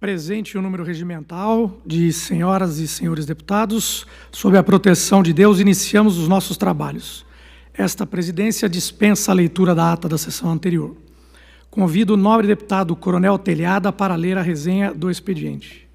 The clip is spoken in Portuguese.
Presente o número regimental de senhoras e senhores deputados, sob a proteção de Deus, iniciamos os nossos trabalhos. Esta presidência dispensa a leitura da ata da sessão anterior. Convido o nobre deputado Coronel Telhada para ler a resenha do expediente.